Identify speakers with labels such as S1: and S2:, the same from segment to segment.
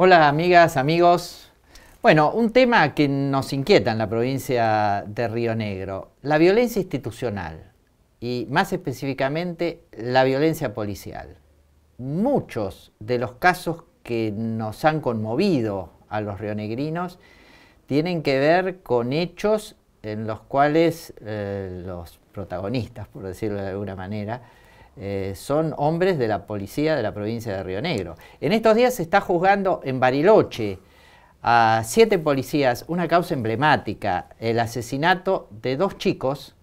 S1: Hola amigas, amigos. Bueno, un tema que nos inquieta en la provincia de Río Negro, la violencia institucional y más específicamente la violencia policial. Muchos de los casos que nos han conmovido a los rionegrinos tienen que ver con hechos en los cuales eh, los protagonistas, por decirlo de alguna manera, eh, son hombres de la policía de la provincia de Río Negro. En estos días se está juzgando en Bariloche a siete policías una causa emblemática, el asesinato de dos chicos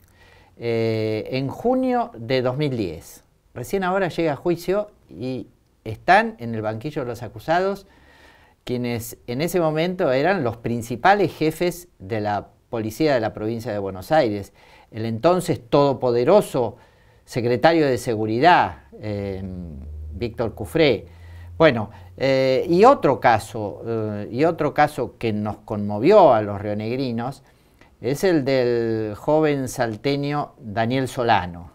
S1: eh, en junio de 2010. Recién ahora llega a juicio y están en el banquillo de los acusados quienes en ese momento eran los principales jefes de la policía de la provincia de Buenos Aires. El entonces todopoderoso secretario de Seguridad, eh, Víctor Cufré. Bueno, eh, y otro caso, eh, y otro caso que nos conmovió a los rionegrinos es el del joven salteño Daniel Solano.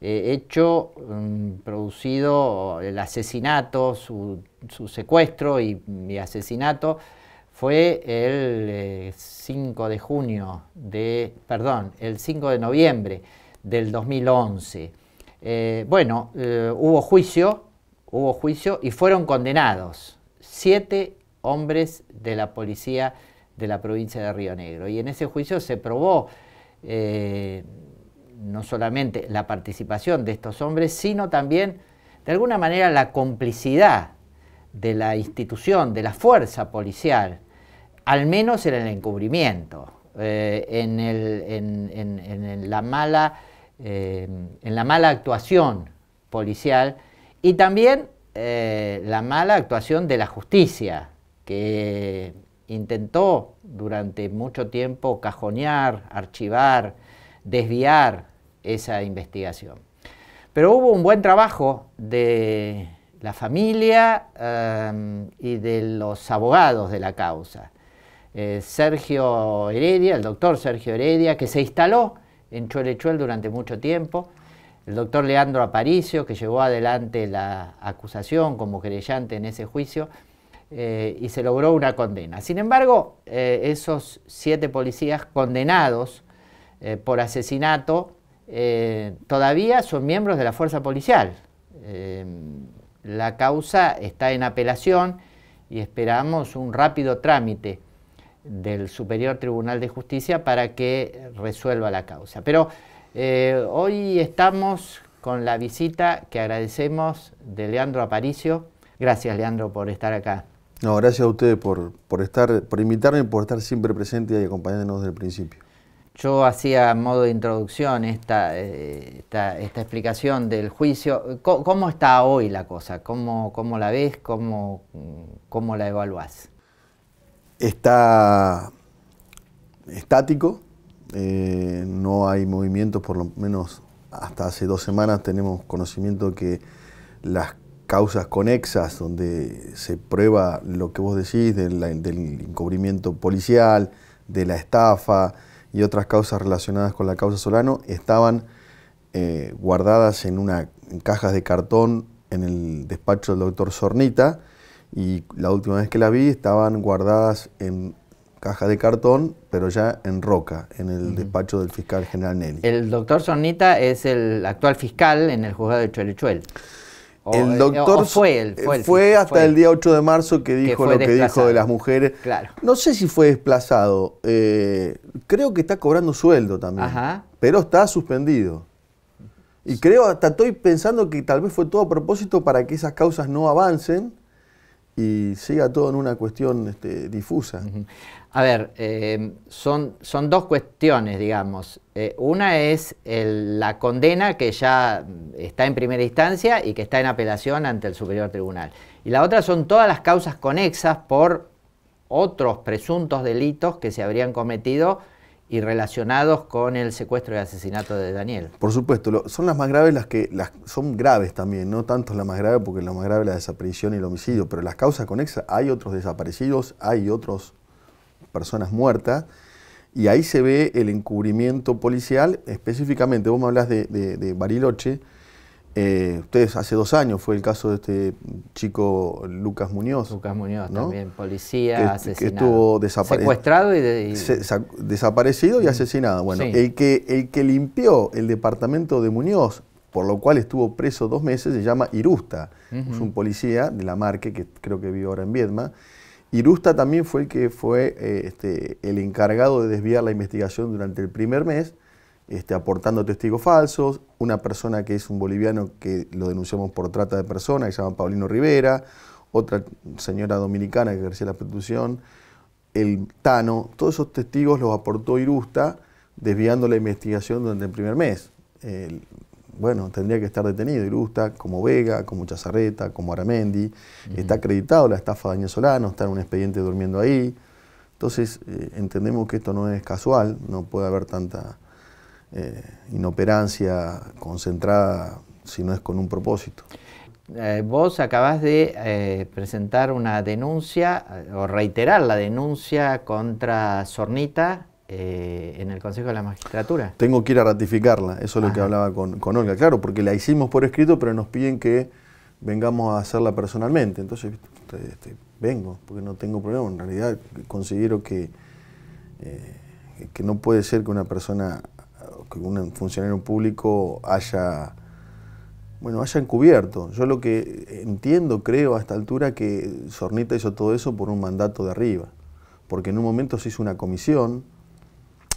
S1: hecho, mm, producido el asesinato, su, secuestro y, y, asesinato fue el 5 de junio de, perdón, el 5 de noviembre del 2011. Eh, bueno, eh, hubo juicio, hubo juicio y fueron condenados siete hombres de la policía de la provincia de Río Negro. Y en ese juicio se probó eh, no solamente la participación de estos hombres, sino también, de alguna manera, la complicidad de la institución, de la fuerza policial, al menos en el encubrimiento en, la mala, actuación policial y también eh, la mala actuación de la justicia, que intentó durante mucho tiempo cajonear, archivar, desviar esa investigación. Pero hubo un buen trabajo de la familia eh, y de los abogados de la causa. Eh, Sergio Heredia, el doctor Sergio Heredia, que se instaló en Cholechuel durante mucho tiempo, el doctor Leandro Aparicio, que llevó adelante la acusación como querellante en ese juicio, eh, y se logró una condena. Sin embargo, eh, esos siete policías condenados por asesinato todavía son miembros de la fuerza policial. la causa está en apelación y esperamos un rápido trámite del Superior Tribunal de Justicia para que resuelva la causa. Pero eh, hoy estamos con la visita que agradecemos de Leandro Aparicio. Gracias, Leandro, por estar acá.
S2: No, gracias a ustedes por, estar, por invitarme y por estar siempre presente y acompañándonos desde el principio.
S1: Yo hacía modo de introducción esta, eh, explicación del juicio. ¿Cómo, está hoy la cosa? ¿Cómo, la ves? ¿Cómo, cómo la evaluás?
S2: está estático, eh, no hay movimiento, por lo menos hasta hace dos semanas tenemos conocimiento que las causas conexas, donde se prueba lo que vos decís del, encubrimiento policial, de la estafa y otras causas relacionadas con la causa Solano, estaban eh, guardadas en, una, en cajas de cartón en el despacho del doctor Sornita y la última vez que la vi estaban guardadas en caja de cartón, pero ya en roca, en el despacho del fiscal general Nelly.
S1: El doctor Sornita es el actual fiscal en el juzgado de Chuelichuel. el eh, doctor fue, él, fue, hasta el día
S2: 8 de marzo que dijo lo que dijo de las
S1: mujeres. Claro.
S2: No sé si fue desplazado. Eh, creo que está cobrando sueldo también. Pero está suspendido. Y creo, hasta estoy pensando que tal vez fue todo a propósito para que esas causas no avancen y siga todo en una cuestión este, difusa.
S1: A ver, eh, son, son dos cuestiones, digamos. Eh, una es la condena que ya está en primera instancia y que está en apelación ante el Superior Tribunal. Y la otra son todas las causas conexas por otros presuntos delitos que se habrían cometido y relacionados con el secuestro y asesinato de Daniel.
S2: Por supuesto, son las más graves las que son graves también, no tanto la más grave porque la más grave es la desaparición y el homicidio, pero las causas conexas, hay otros desaparecidos, hay otras personas muertas, y ahí se ve el encubrimiento policial, específicamente, vos me hablas de, de, de Bariloche, eh, ustedes hace dos años fue el caso de este chico Lucas Muñoz. Lucas Muñoz también, policía, asesinado. estuvo desaparecido
S1: secuestrado y,
S2: desaparecido y mm. asesinado. Bueno, el, que, el que limpió el departamento de Muñoz, por lo cual estuvo preso dos meses, se llama Irusta. Es un policía de la Marque, que creo que vive ahora en Viedma. Irusta también fue el que fue eh, este, el encargado de desviar la investigación durante el primer mes este, aportando testigos falsos, una persona que es un boliviano que lo denunciamos por trata de personas, que se llama Paulino Rivera, otra señora dominicana que ejercía la prostitución, el Tano, todos esos testigos los aportó Irusta desviando la investigación durante el primer mes. bueno, tendría que estar detenido Irusta, como Vega, como Chazarreta, como Aramendi. Está acreditado la estafa de Daniel Solano, está en un expediente durmiendo ahí. Entonces, eh, entendemos que esto no es casual, no puede haber tanta, eh, inoperancia concentrada si no es con un propósito.
S1: Eh, vos acabás de eh, presentar una denuncia o reiterar la denuncia contra Sornita en el Consejo de la Magistratura.
S2: Tengo que ir a ratificarla, eso es lo que hablaba con, Olga. Claro, porque la hicimos por escrito, pero nos piden que vengamos a hacerla personalmente. Entonces, este, este, vengo, porque no tengo problema. En realidad, considero que, que no puede ser que una persona que un funcionario público haya, bueno, haya encubierto. Yo lo que entiendo, creo a esta altura, que Zornita hizo todo eso por un mandato de arriba, porque en un momento se hizo una comisión,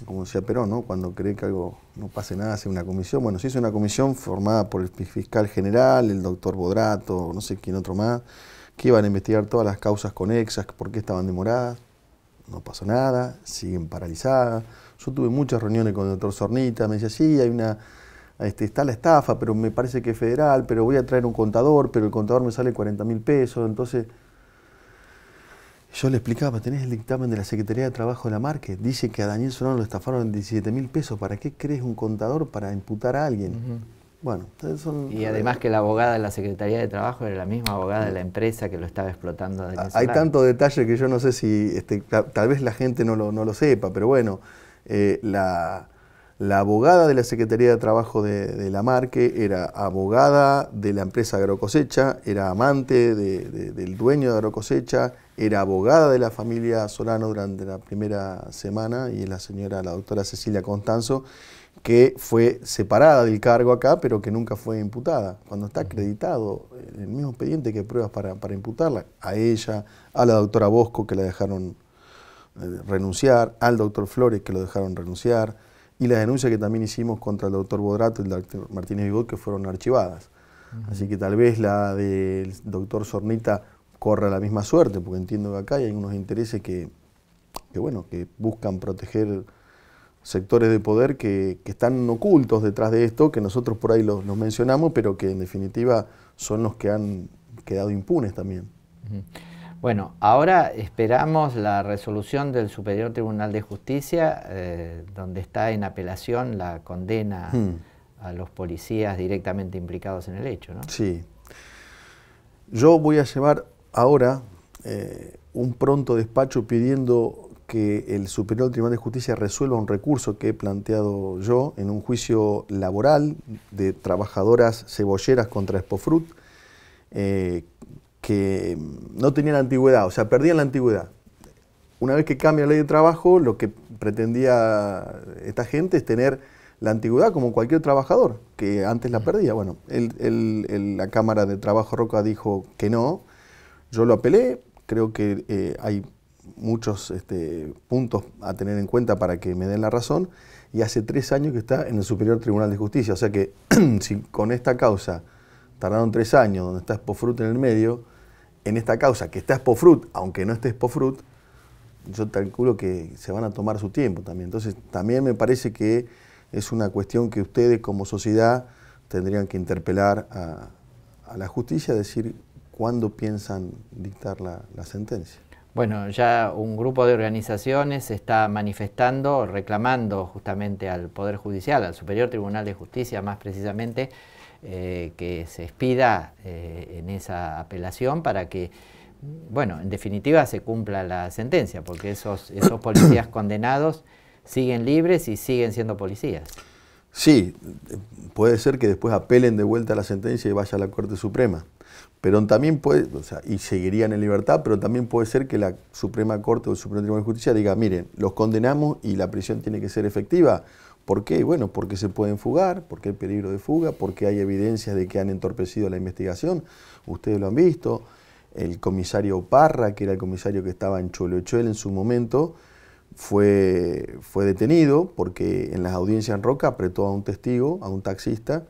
S2: como decía Perón, ¿no? cuando cree que algo no pase nada, hace una comisión. Bueno, se hizo una comisión formada por el fiscal general, el doctor Bodrato, no sé quién otro más, que iban a investigar todas las causas conexas, por qué estaban demoradas no pasó nada, siguen paralizadas. Yo tuve muchas reuniones con el doctor Zornita, me decía, sí, hay una, este, está la estafa, pero me parece que es federal, pero voy a traer un contador, pero el contador me sale 40 mil pesos, entonces... Yo le explicaba, tenés el dictamen de la Secretaría de Trabajo de la Marque, dice que a Daniel Solano lo estafaron en 17 mil pesos, ¿para qué crees un contador para imputar a alguien? Y además
S1: que la abogada de la Secretaría de Trabajo era la misma abogada de la empresa que lo estaba explotando. Ah, hay tanto
S2: detalle que yo no sé si, este, tal vez la gente no lo, sepa, pero bueno, eh, la, abogada de la Secretaría de Trabajo de, la Marque era abogada de la empresa Agrocosecha, era amante del dueño de Agrocosecha, era abogada de la familia Solano durante la primera semana y es la señora, la doctora Cecilia Constanzo que fue separada del cargo acá, pero que nunca fue imputada. Cuando está acreditado el mismo expediente que pruebas para, para imputarla, a ella, a la doctora Bosco, que la dejaron eh, renunciar, al doctor Flores, que lo dejaron renunciar, y las denuncias que también hicimos contra el doctor Bodrato y el doctor Martínez Vigot, que fueron archivadas. Así que tal vez la del doctor Sornita corra la misma suerte, porque entiendo que acá hay unos intereses que, que bueno, que buscan proteger sectores de poder que, están ocultos detrás de esto, que nosotros por ahí los, mencionamos, pero que en definitiva son los que han quedado impunes también.
S1: Bueno, ahora esperamos la resolución del Superior Tribunal de Justicia, eh, donde está en apelación la condena hmm. a los policías directamente implicados en el hecho,
S2: Sí. Yo voy a llevar ahora eh, un pronto despacho pidiendo que el Superior Tribunal de Justicia resuelva un recurso que he planteado yo en un juicio laboral de trabajadoras cebolleras contra Espofrut, eh, que no tenían antigüedad, o sea, perdían la antigüedad. Una vez que cambia la ley de trabajo, lo que pretendía esta gente es tener la antigüedad como cualquier trabajador, que antes la perdía. Bueno, la Cámara de Trabajo Roca dijo que no, yo lo apelé, creo que eh, hay muchos este, puntos a tener en cuenta para que me den la razón, y hace tres años que está en el Superior Tribunal de Justicia. O sea que si con esta causa tardaron tres años, donde está Spofrut en el medio, en esta causa que está Spofrut, aunque no esté Spofrut, yo calculo que se van a tomar su tiempo también. Entonces, también me parece que es una cuestión que ustedes como sociedad tendrían que interpelar a, la justicia, decir
S1: cuándo piensan dictar la sentencia. Bueno, ya un grupo de organizaciones está manifestando, reclamando justamente al Poder Judicial, al Superior Tribunal de Justicia más precisamente, eh, que se expida eh, en esa apelación para que, bueno, en definitiva se cumpla la sentencia, porque esos, esos policías condenados siguen libres y siguen siendo policías.
S2: Sí, puede ser que después apelen de vuelta a la sentencia y vaya a la Corte Suprema. Pero también puede, o sea, y seguirían en libertad, pero también puede ser que la Suprema Corte o el Supremo Tribunal de Justicia diga, miren, los condenamos y la prisión tiene que ser efectiva. ¿Por qué? Bueno, porque se pueden fugar, porque hay peligro de fuga, porque hay evidencias de que han entorpecido la investigación. Ustedes lo han visto. El comisario Parra, que era el comisario que estaba en Cholochuel en su momento, fue, fue detenido porque en las audiencias en Roca apretó a un testigo, a un taxista,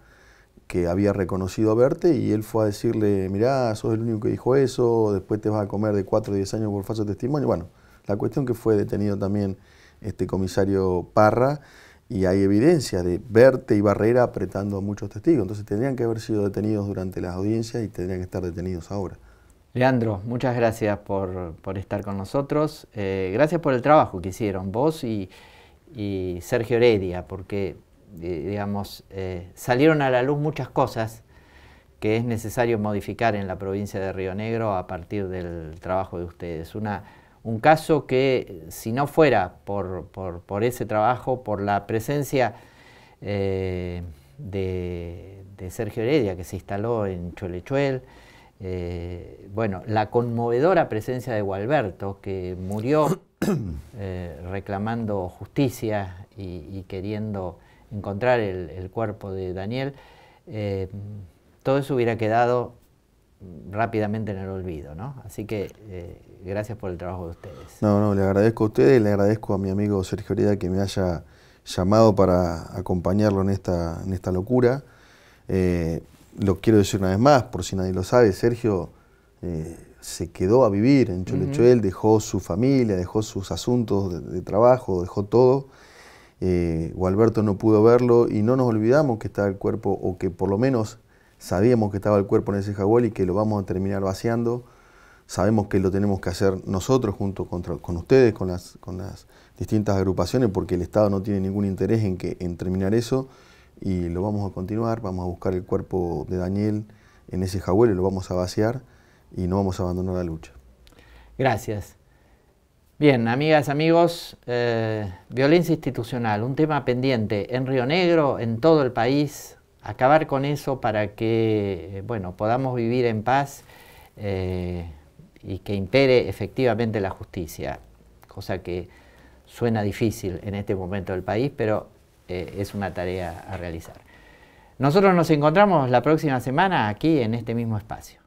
S2: que había reconocido a verte y él fue a decirle, mirá, sos el único que dijo eso, después te vas a comer de 4 o 10 años por falso testimonio. Bueno, la cuestión que fue detenido también este comisario Parra y hay evidencia de Verte y Barrera apretando a muchos testigos. Entonces tendrían que haber sido detenidos durante las audiencias y tendrían que estar
S1: detenidos ahora. Leandro, muchas gracias por, estar con nosotros. Eh, gracias por el trabajo que hicieron vos y, Sergio Heredia, porque digamos, eh, salieron a la luz muchas cosas que es necesario modificar en la provincia de Río Negro a partir del trabajo de ustedes. un caso que si no fuera por, ese trabajo, por la presencia eh, de, Sergio Heredia que se instaló en Chuel, eh, bueno, la conmovedora presencia de Gualberto, que murió eh, reclamando justicia y, queriendo encontrar el, cuerpo de Daniel, eh, todo eso hubiera quedado rápidamente en el olvido, ¿no? Así que gracias por el trabajo de ustedes.
S2: No, no, le agradezco a ustedes, le agradezco a mi amigo Sergio Herida que me haya llamado para acompañarlo en esta, en esta locura lo quiero decir una vez más, por si nadie lo sabe, Sergio eh, se quedó a vivir en Cholechuel, dejó su familia, dejó sus asuntos de, trabajo, dejó todo. Eh, Gualberto no pudo verlo y no nos olvidamos que estaba el cuerpo, o que por lo menos sabíamos que estaba el cuerpo en ese jaguar y que lo vamos a terminar vaciando. Sabemos que lo tenemos que hacer nosotros junto con ustedes, con las, con las distintas agrupaciones, porque el Estado no tiene ningún interés en, que, en terminar eso y lo vamos a continuar, vamos a buscar el cuerpo de Daniel en ese jaguel y lo vamos a vaciar y no vamos a abandonar la lucha.
S1: Gracias. Bien, amigas, amigos, eh, violencia institucional, un tema pendiente en Río Negro, en todo el país, acabar con eso para que, eh, bueno, podamos vivir en paz eh, y que impere efectivamente la justicia, cosa que suena difícil en este momento del país, pero eh, es una tarea a realizar. Nosotros nos encontramos la próxima semana aquí en este mismo espacio.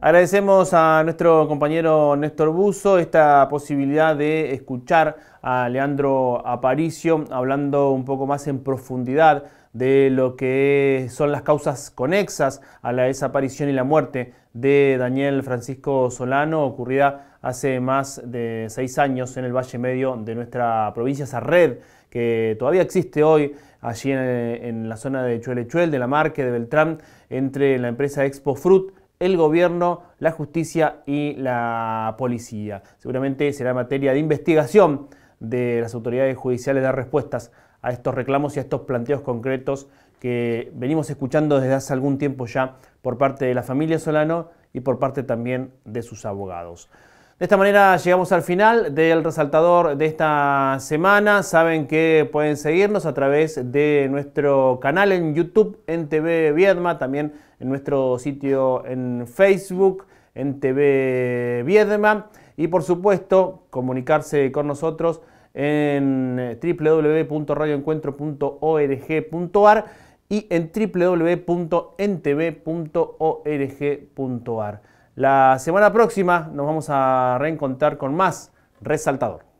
S1: Agradecemos a
S3: nuestro compañero Néstor Buzo esta posibilidad de escuchar a Leandro Aparicio hablando un poco más en profundidad de lo que son las causas conexas a la desaparición y la muerte de Daniel Francisco Solano, ocurrida hace más de seis años en el Valle Medio de nuestra provincia, esa red que todavía existe hoy allí en, la zona de Chuelechuel, de la Marque, de Beltrán, entre la empresa Expo Fruit el gobierno, la justicia y la policía. Seguramente será materia de investigación de las autoridades judiciales dar respuestas a estos reclamos y a estos planteos concretos que venimos escuchando desde hace algún tiempo ya por parte de la familia Solano y por parte también de sus abogados. De esta manera llegamos al final del resaltador de esta semana. Saben que pueden seguirnos a través de nuestro canal en YouTube, en TV Viedma, también en nuestro sitio en Facebook, en TV Viedma. Y por supuesto, comunicarse con nosotros en eh, www.radioencuentro.org.ar y en www.ntv.org.ar. La semana próxima nos vamos a reencontrar con más Resaltador.